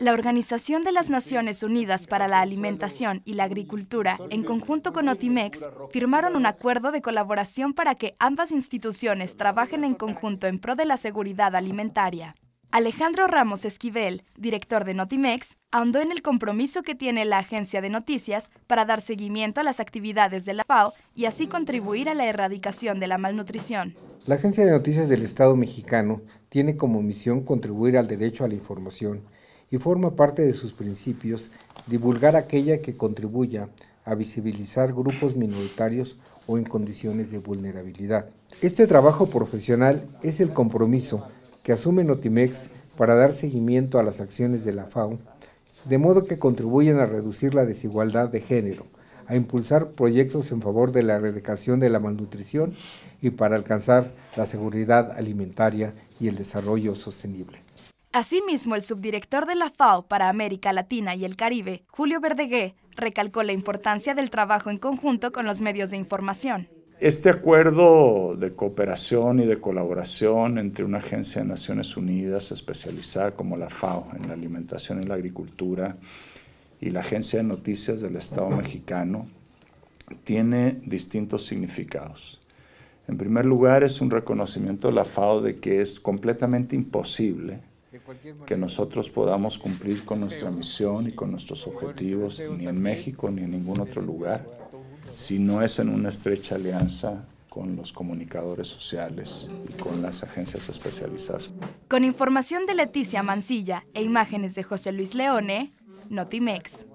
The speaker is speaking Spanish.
La Organización de las Naciones Unidas para la Alimentación y la Agricultura, en conjunto con Notimex firmaron un acuerdo de colaboración para que ambas instituciones trabajen en conjunto en pro de la seguridad alimentaria. Alejandro Ramos Esquivel, director de Notimex, ahondó en el compromiso que tiene la agencia de noticias para dar seguimiento a las actividades de la FAO y así contribuir a la erradicación de la malnutrición. La Agencia de Noticias del Estado mexicano tiene como misión contribuir al derecho a la información y forma parte de sus principios divulgar aquella que contribuya a visibilizar grupos minoritarios o en condiciones de vulnerabilidad. Este trabajo profesional es el compromiso que asume Notimex para dar seguimiento a las acciones de la FAO, de modo que contribuyan a reducir la desigualdad de género, a impulsar proyectos en favor de la erradicación de la malnutrición y para alcanzar la seguridad alimentaria y el desarrollo sostenible. Asimismo, el subdirector de la FAO para América Latina y el Caribe, Julio Verdegué, recalcó la importancia del trabajo en conjunto con los medios de información. Este acuerdo de cooperación y de colaboración entre una agencia de Naciones Unidas especializada como la FAO en la alimentación y la agricultura y la Agencia de Noticias del Estado mexicano tiene distintos significados. En primer lugar, es un reconocimiento de la FAO de que es completamente imposible que nosotros podamos cumplir con nuestra misión y con nuestros objetivos, ni en México ni en ningún otro lugar, si no es en una estrecha alianza con los comunicadores sociales y con las agencias especializadas. Con información de Leticia Mancilla e imágenes de José Luis Leone, Notimex.